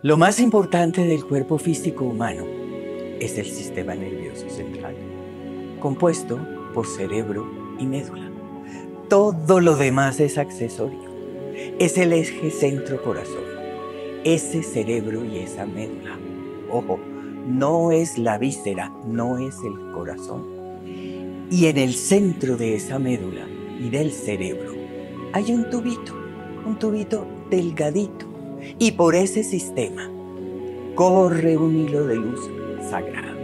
Lo más importante del cuerpo físico humano es el sistema nervioso central, compuesto por cerebro y médula. Todo lo demás es accesorio. Es el eje centro-corazón, ese cerebro y esa médula. Ojo, no es la víscera, no es el corazón. Y en el centro de esa médula y del cerebro hay un tubito, un tubito delgadito y por ese sistema corre un hilo de luz sagrado,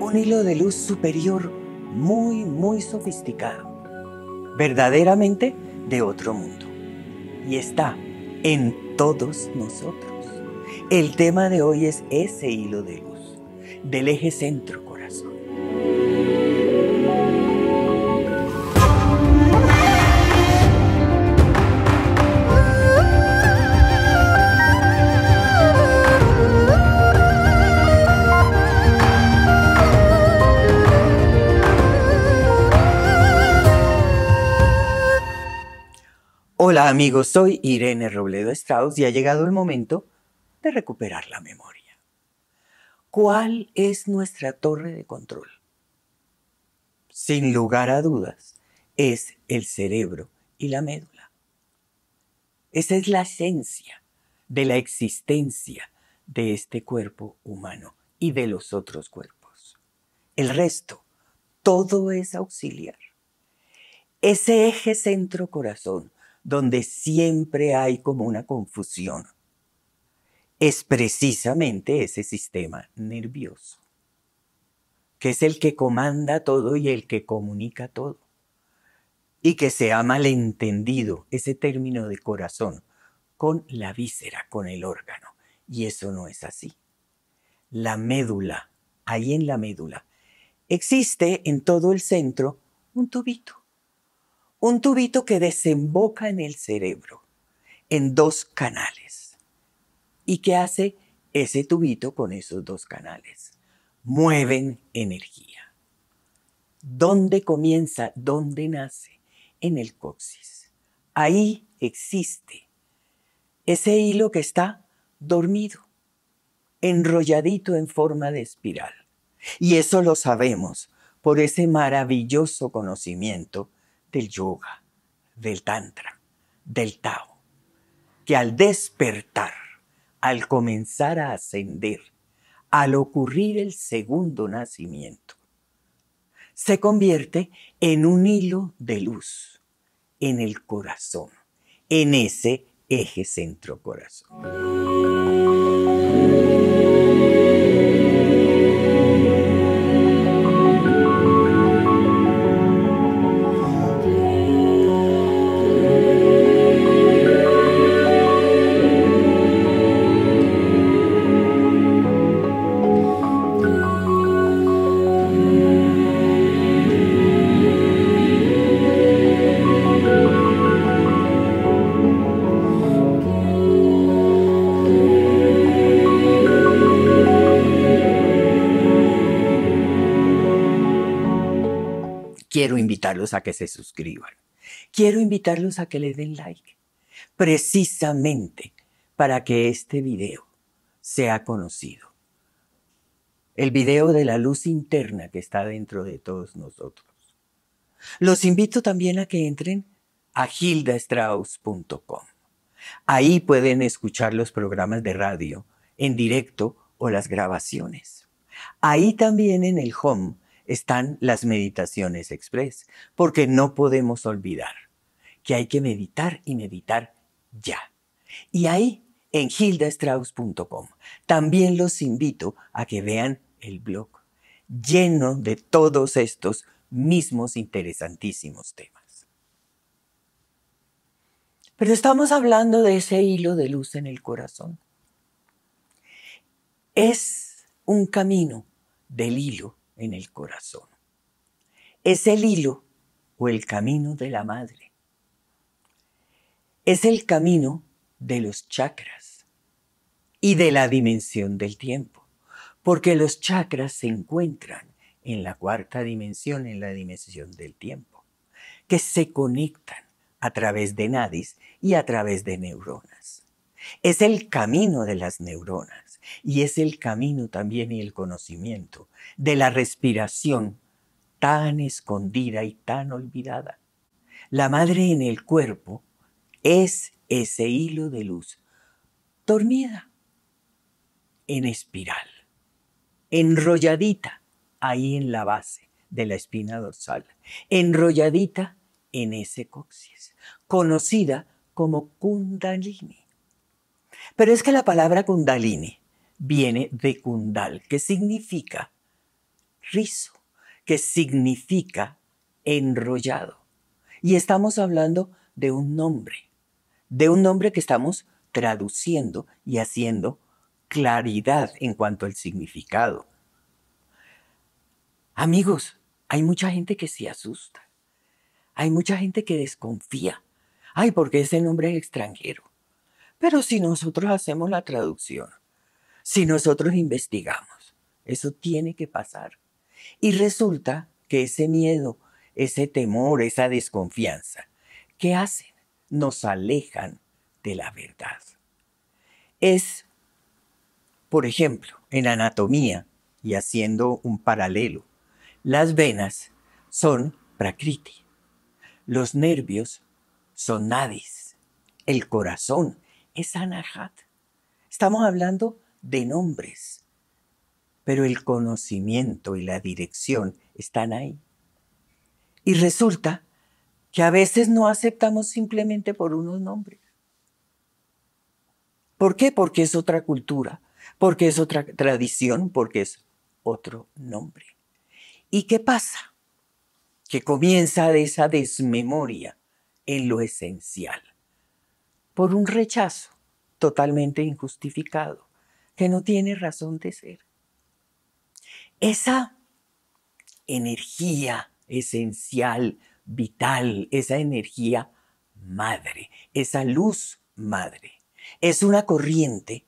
un hilo de luz superior muy, muy sofisticado, verdaderamente de otro mundo. Y está en todos nosotros. El tema de hoy es ese hilo de luz del eje centro corazón. Hola amigos, soy Irene Robledo Strauss y ha llegado el momento de recuperar la memoria. ¿Cuál es nuestra torre de control? Sin lugar a dudas, es el cerebro y la médula. Esa es la esencia de la existencia de este cuerpo humano y de los otros cuerpos. El resto, todo es auxiliar. Ese eje centro corazón, donde siempre hay como una confusión es precisamente ese sistema nervioso, que es el que comanda todo y el que comunica todo. Y que se ha malentendido ese término de corazón con la víscera, con el órgano. Y eso no es así. La médula, ahí en la médula, existe en todo el centro un tubito un tubito que desemboca en el cerebro, en dos canales. ¿Y qué hace ese tubito con esos dos canales? Mueven energía. ¿Dónde comienza? ¿Dónde nace? En el coxis. Ahí existe ese hilo que está dormido, enrolladito en forma de espiral. Y eso lo sabemos por ese maravilloso conocimiento del yoga, del tantra, del tao, que al despertar, al comenzar a ascender, al ocurrir el segundo nacimiento, se convierte en un hilo de luz en el corazón, en ese eje centro corazón. invitarlos a que se suscriban. Quiero invitarlos a que le den like, precisamente para que este video sea conocido. El video de la luz interna que está dentro de todos nosotros. Los invito también a que entren a gildastrauss.com. Ahí pueden escuchar los programas de radio en directo o las grabaciones. Ahí también en el home están las meditaciones express, porque no podemos olvidar que hay que meditar y meditar ya. Y ahí, en gildastrauss.com, también los invito a que vean el blog lleno de todos estos mismos interesantísimos temas. Pero estamos hablando de ese hilo de luz en el corazón. Es un camino del hilo en el corazón. Es el hilo o el camino de la madre. Es el camino de los chakras y de la dimensión del tiempo, porque los chakras se encuentran en la cuarta dimensión, en la dimensión del tiempo, que se conectan a través de nadis y a través de neuronas. Es el camino de las neuronas y es el camino también y el conocimiento de la respiración tan escondida y tan olvidada. La madre en el cuerpo es ese hilo de luz dormida, en espiral, enrolladita ahí en la base de la espina dorsal, enrolladita en ese coxis, conocida como kundalini. Pero es que la palabra kundalini viene de Kundal, que significa rizo, que significa enrollado. Y estamos hablando de un nombre, de un nombre que estamos traduciendo y haciendo claridad en cuanto al significado. Amigos, hay mucha gente que se asusta, hay mucha gente que desconfía. Ay, porque ese nombre es extranjero. Pero si nosotros hacemos la traducción si nosotros investigamos. Eso tiene que pasar. Y resulta que ese miedo, ese temor, esa desconfianza, ¿qué hacen? Nos alejan de la verdad. Es, por ejemplo, en anatomía, y haciendo un paralelo, las venas son prakriti, los nervios son nadis, el corazón es anahat. Estamos hablando de nombres, pero el conocimiento y la dirección están ahí. Y resulta que a veces no aceptamos simplemente por unos nombres. ¿Por qué? Porque es otra cultura, porque es otra tradición, porque es otro nombre. ¿Y qué pasa? Que comienza esa desmemoria en lo esencial, por un rechazo totalmente injustificado que no tiene razón de ser. Esa energía esencial, vital, esa energía madre, esa luz madre, es una corriente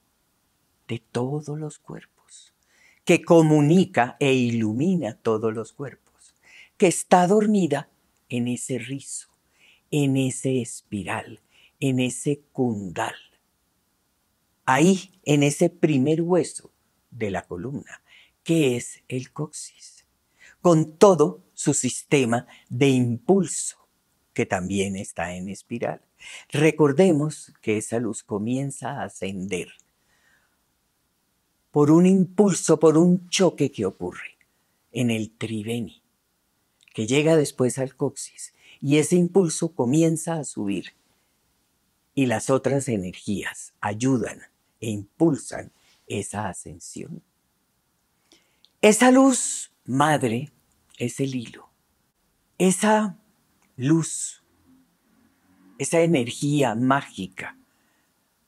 de todos los cuerpos, que comunica e ilumina todos los cuerpos, que está dormida en ese rizo, en ese espiral, en ese kundal ahí en ese primer hueso de la columna, que es el coxis, con todo su sistema de impulso, que también está en espiral. Recordemos que esa luz comienza a ascender por un impulso, por un choque que ocurre en el triveni, que llega después al coxis, y ese impulso comienza a subir, y las otras energías ayudan e impulsan esa ascensión. Esa luz madre es el hilo. Esa luz, esa energía mágica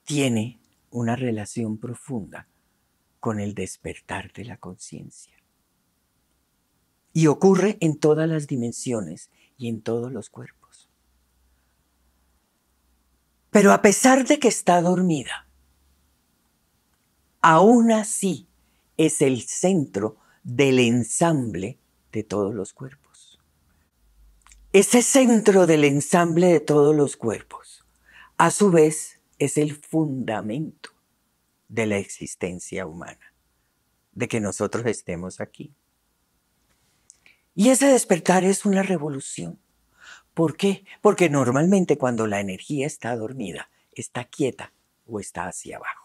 tiene una relación profunda con el despertar de la conciencia. Y ocurre en todas las dimensiones y en todos los cuerpos. Pero a pesar de que está dormida, aún así es el centro del ensamble de todos los cuerpos. Ese centro del ensamble de todos los cuerpos, a su vez, es el fundamento de la existencia humana, de que nosotros estemos aquí. Y ese despertar es una revolución. ¿Por qué? Porque normalmente cuando la energía está dormida, está quieta o está hacia abajo.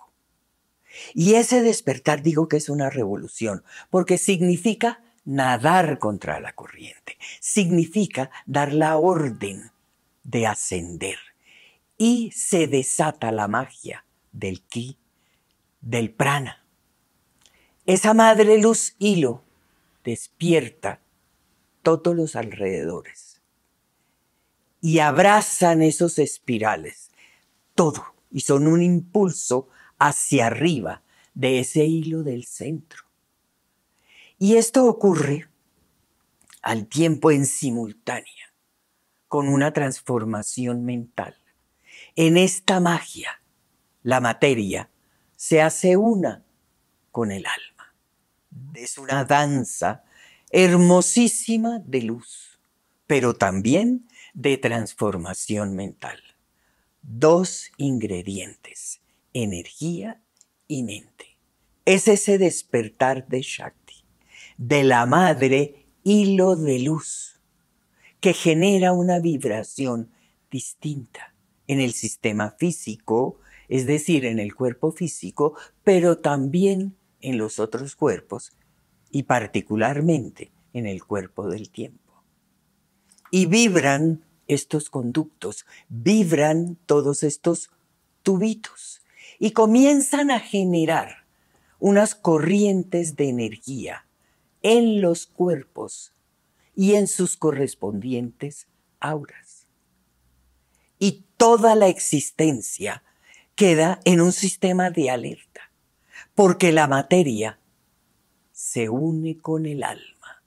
Y ese despertar digo que es una revolución, porque significa nadar contra la corriente, significa dar la orden de ascender. Y se desata la magia del ki, del prana. Esa madre luz hilo despierta todos los alrededores y abrazan esos espirales, todo, y son un impulso hacia arriba de ese hilo del centro. Y esto ocurre al tiempo en simultánea con una transformación mental. En esta magia, la materia se hace una con el alma. Es una danza hermosísima de luz, pero también de transformación mental. Dos ingredientes energía y mente. Es ese despertar de Shakti, de la madre hilo de luz, que genera una vibración distinta en el sistema físico, es decir, en el cuerpo físico, pero también en los otros cuerpos y particularmente en el cuerpo del tiempo. Y vibran estos conductos, vibran todos estos tubitos y comienzan a generar unas corrientes de energía en los cuerpos y en sus correspondientes auras. Y toda la existencia queda en un sistema de alerta, porque la materia se une con el alma.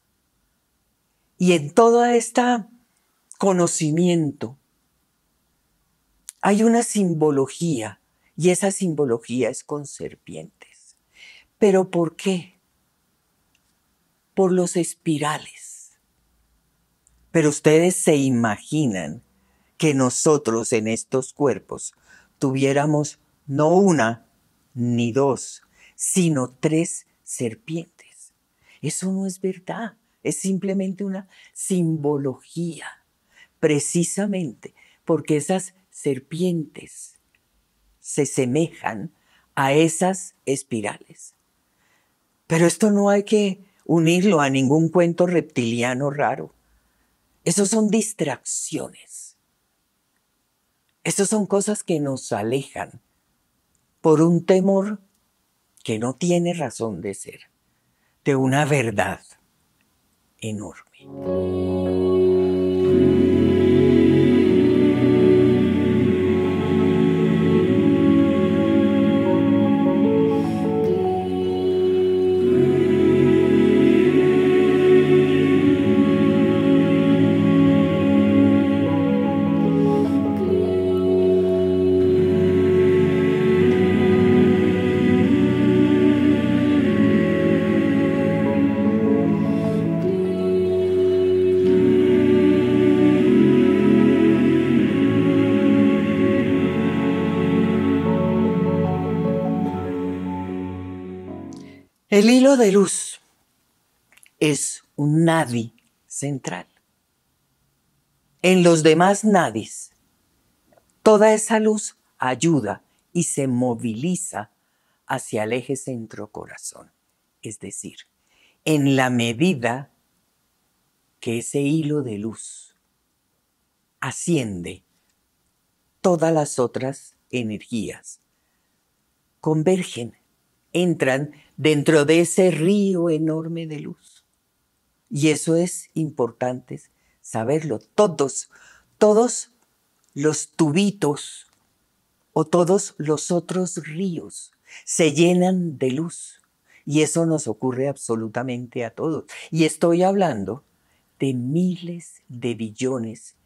Y en todo este conocimiento hay una simbología y esa simbología es con serpientes. ¿Pero por qué? Por los espirales. Pero ustedes se imaginan que nosotros en estos cuerpos tuviéramos no una ni dos, sino tres serpientes. Eso no es verdad, es simplemente una simbología, precisamente porque esas serpientes se semejan a esas espirales. Pero esto no hay que unirlo a ningún cuento reptiliano raro. Esos son distracciones. Esas son cosas que nos alejan por un temor que no tiene razón de ser, de una verdad enorme. de luz es un nadi central. En los demás nadis, toda esa luz ayuda y se moviliza hacia el eje centro-corazón. Es decir, en la medida que ese hilo de luz asciende, todas las otras energías convergen entran dentro de ese río enorme de luz. Y eso es importante saberlo. Todos, todos los tubitos o todos los otros ríos se llenan de luz. Y eso nos ocurre absolutamente a todos. Y estoy hablando de miles de billones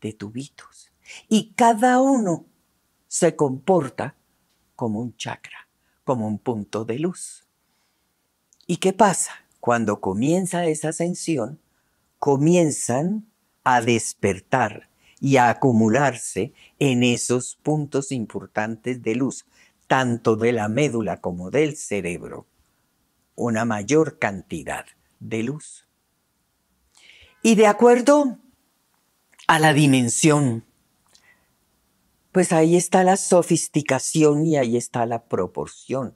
de tubitos. Y cada uno se comporta como un chakra como un punto de luz. ¿Y qué pasa? Cuando comienza esa ascensión, comienzan a despertar y a acumularse en esos puntos importantes de luz, tanto de la médula como del cerebro, una mayor cantidad de luz. Y de acuerdo a la dimensión pues ahí está la sofisticación y ahí está la proporción.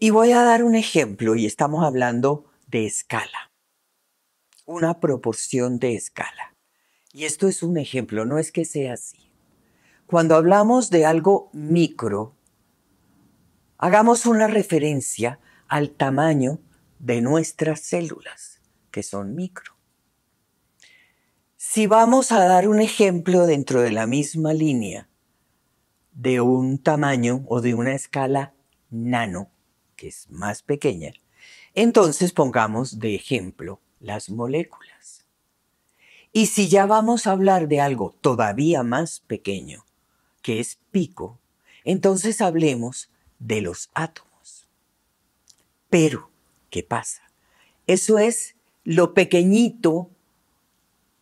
Y voy a dar un ejemplo y estamos hablando de escala. Una proporción de escala. Y esto es un ejemplo, no es que sea así. Cuando hablamos de algo micro, hagamos una referencia al tamaño de nuestras células, que son micro. Si vamos a dar un ejemplo dentro de la misma línea de un tamaño o de una escala nano, que es más pequeña, entonces pongamos de ejemplo las moléculas. Y si ya vamos a hablar de algo todavía más pequeño, que es pico, entonces hablemos de los átomos. Pero, ¿qué pasa? Eso es lo pequeñito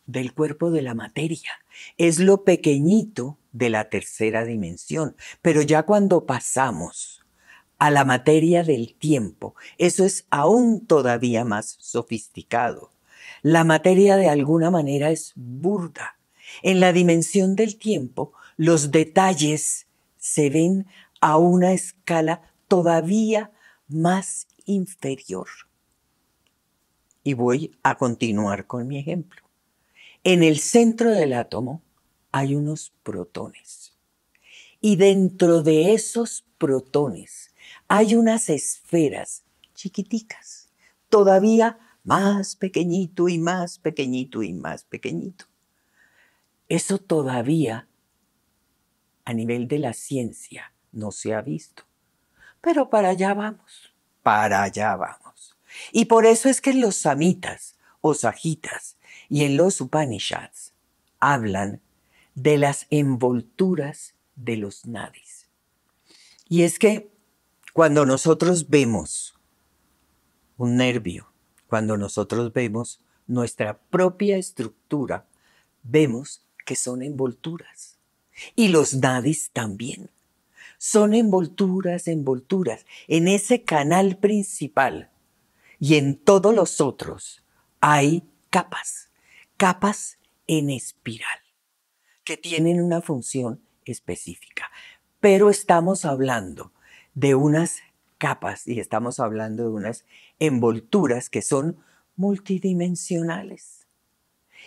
del cuerpo de la materia. Es lo pequeñito de la tercera dimensión. Pero ya cuando pasamos a la materia del tiempo, eso es aún todavía más sofisticado. La materia de alguna manera es burda. En la dimensión del tiempo, los detalles se ven a una escala todavía más inferior. Y voy a continuar con mi ejemplo. En el centro del átomo hay unos protones y dentro de esos protones hay unas esferas chiquiticas, todavía más pequeñito y más pequeñito y más pequeñito. Eso todavía a nivel de la ciencia no se ha visto, pero para allá vamos, para allá vamos. Y por eso es que los samitas o sajitas y en los Upanishads hablan de las envolturas de los nadis. Y es que cuando nosotros vemos un nervio, cuando nosotros vemos nuestra propia estructura, vemos que son envolturas. Y los nadis también. Son envolturas, envolturas. En ese canal principal y en todos los otros hay capas capas en espiral que tienen una función específica. Pero estamos hablando de unas capas y estamos hablando de unas envolturas que son multidimensionales.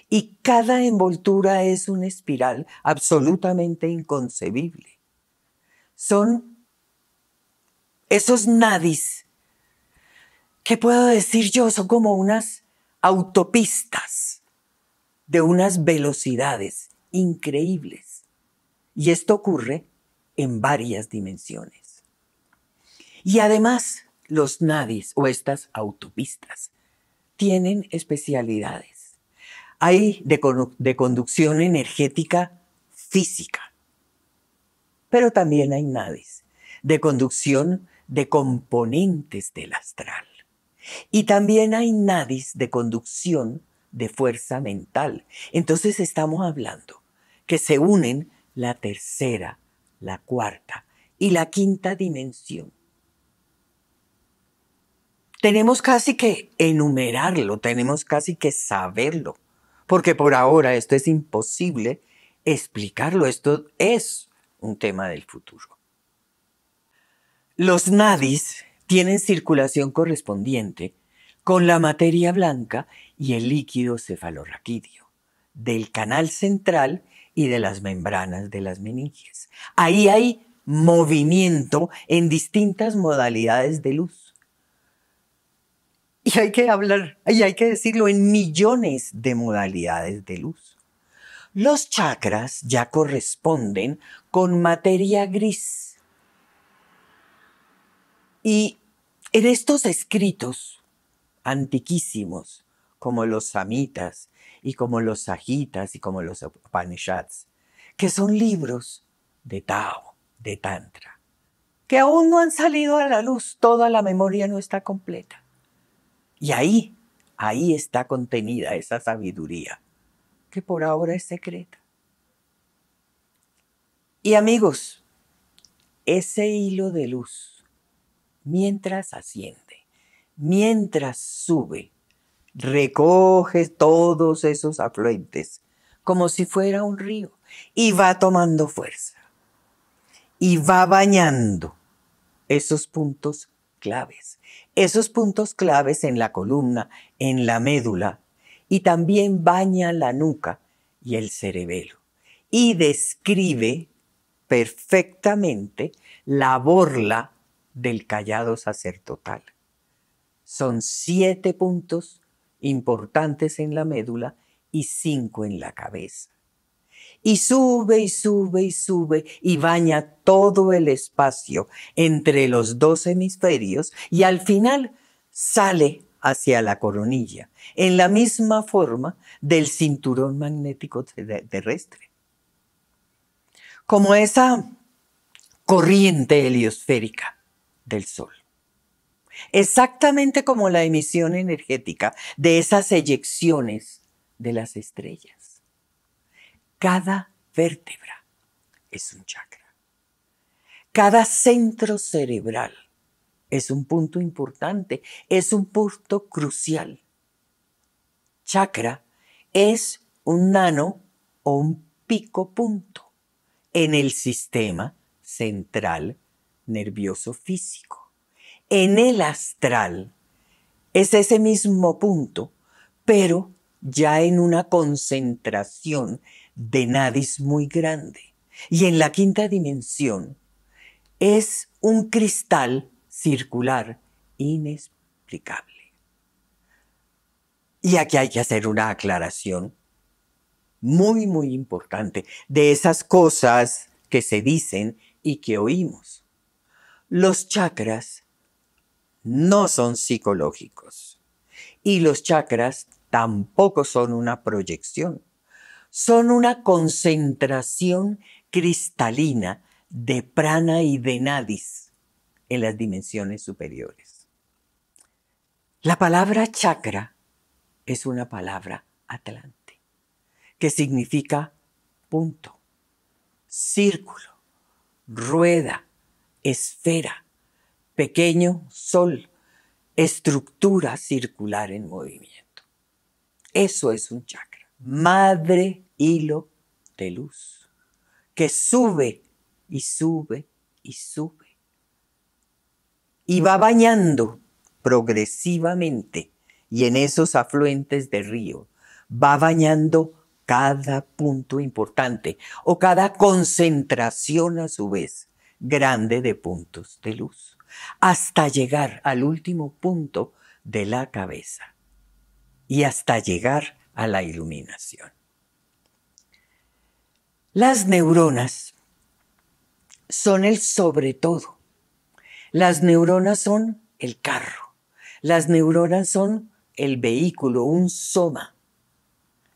Y cada envoltura es una espiral absolutamente inconcebible. Son esos nadis. ¿Qué puedo decir yo? Son como unas autopistas de unas velocidades increíbles. Y esto ocurre en varias dimensiones. Y además, los nadis o estas autopistas tienen especialidades. Hay de, conducción energética física, pero también hay nadis de conducción de componentes del astral. Y también hay nadis de conducción de fuerza mental. Entonces estamos hablando que se unen la tercera, la cuarta y la quinta dimensión. Tenemos casi que enumerarlo, tenemos casi que saberlo, porque por ahora esto es imposible explicarlo, esto es un tema del futuro. Los nadis tienen circulación correspondiente con la materia blanca y el líquido cefalorraquídeo del canal central y de las membranas de las meninges. Ahí hay movimiento en distintas modalidades de luz. Y hay que hablar, y hay que decirlo, en millones de modalidades de luz. Los chakras ya corresponden con materia gris. Y en estos escritos antiquísimos, como los samitas y como los sajitas y como los upanishads, que son libros de Tao, de Tantra, que aún no han salido a la luz, toda la memoria no está completa. Y ahí, ahí está contenida esa sabiduría, que por ahora es secreta. Y amigos, ese hilo de luz, mientras asciende, mientras sube, recoge todos esos afluentes como si fuera un río y va tomando fuerza y va bañando esos puntos claves, esos puntos claves en la columna, en la médula y también baña la nuca y el cerebelo y describe perfectamente la borla del callado sacerdotal. Son siete puntos importantes en la médula y cinco en la cabeza. Y sube y sube y sube y baña todo el espacio entre los dos hemisferios y al final sale hacia la coronilla, en la misma forma del cinturón magnético terrestre. Como esa corriente heliosférica del Sol exactamente como la emisión energética de esas eyecciones de las estrellas. Cada vértebra es un chakra. Cada centro cerebral es un punto importante, es un punto crucial. Chakra es un nano o un pico punto en el sistema central nervioso físico en el astral es ese mismo punto, pero ya en una concentración de nadis muy grande. Y en la quinta dimensión es un cristal circular inexplicable. Y aquí hay que hacer una aclaración muy, muy importante de esas cosas que se dicen y que oímos. Los chakras no son psicológicos. Y los chakras tampoco son una proyección, son una concentración cristalina de prana y de nadis en las dimensiones superiores. La palabra chakra es una palabra atlante, que significa punto, círculo, rueda, esfera, pequeño sol, estructura circular en movimiento. Eso es un chakra, madre hilo de luz, que sube y sube y sube. Y va bañando progresivamente y en esos afluentes de río, va bañando cada punto importante o cada concentración a su vez grande de puntos de luz hasta llegar al último punto de la cabeza y hasta llegar a la iluminación. Las neuronas son el sobre todo. Las neuronas son el carro. Las neuronas son el vehículo, un soma.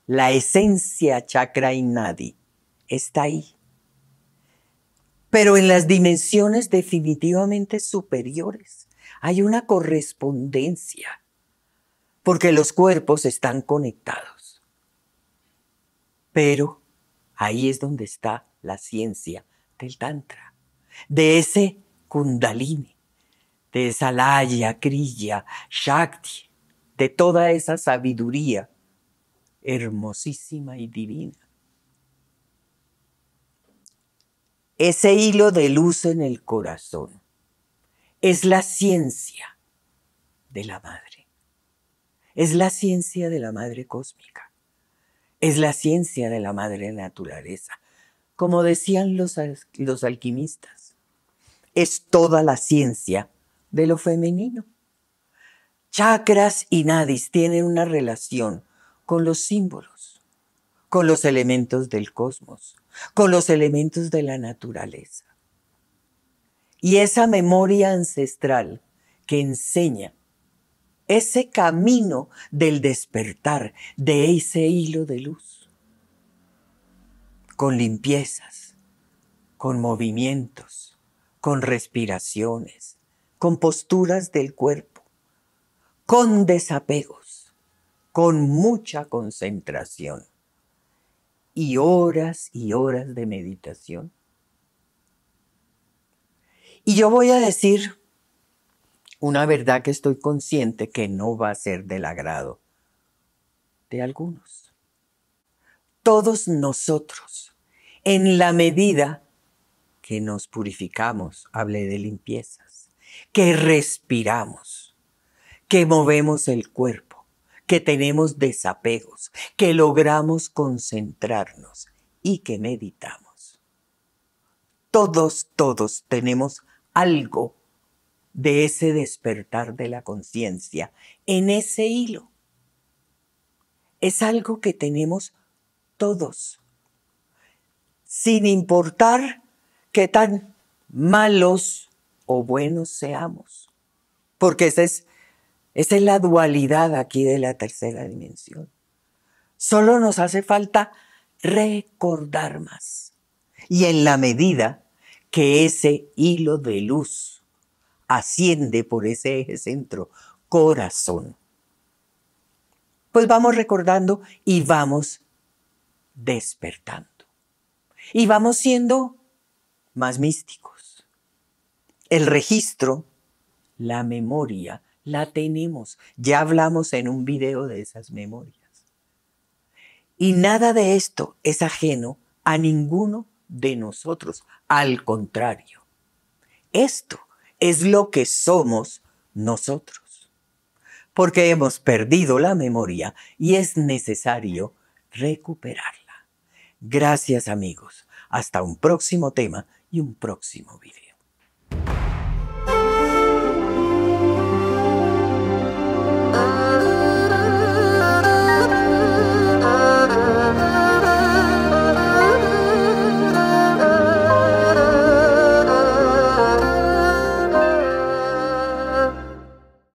La esencia chakra y nadie está ahí pero en las dimensiones definitivamente superiores. Hay una correspondencia, porque los cuerpos están conectados. Pero ahí es donde está la ciencia del Tantra, de ese Kundalini, de esa Laya, Kriya, Shakti, de toda esa sabiduría hermosísima y divina ese hilo de luz en el corazón es la ciencia de la madre. Es la ciencia de la madre cósmica. Es la ciencia de la madre naturaleza. Como decían los, los alquimistas, es toda la ciencia de lo femenino. Chakras y nadis tienen una relación con los símbolos, con los elementos del cosmos, con los elementos de la naturaleza. Y esa memoria ancestral que enseña ese camino del despertar de ese hilo de luz, con limpiezas, con movimientos, con respiraciones, con posturas del cuerpo, con desapegos, con mucha concentración y horas y horas de meditación. Y yo voy a decir una verdad que estoy consciente que no va a ser del agrado de algunos. Todos nosotros, en la medida que nos purificamos, hablé de limpiezas, que respiramos, que movemos el cuerpo, que tenemos desapegos, que logramos concentrarnos y que meditamos. Todos, todos tenemos algo de ese despertar de la conciencia, en ese hilo. Es algo que tenemos todos, sin importar qué tan malos o buenos seamos, porque ese es esa es la dualidad aquí de la tercera dimensión. Solo nos hace falta recordar más. Y en la medida que ese hilo de luz asciende por ese eje centro, corazón, pues vamos recordando y vamos despertando. Y vamos siendo más místicos. El registro, la memoria, la tenemos. Ya hablamos en un video de esas memorias. Y nada de esto es ajeno a ninguno de nosotros. Al contrario, esto es lo que somos nosotros. Porque hemos perdido la memoria y es necesario recuperarla. Gracias amigos. Hasta un próximo tema y un próximo video.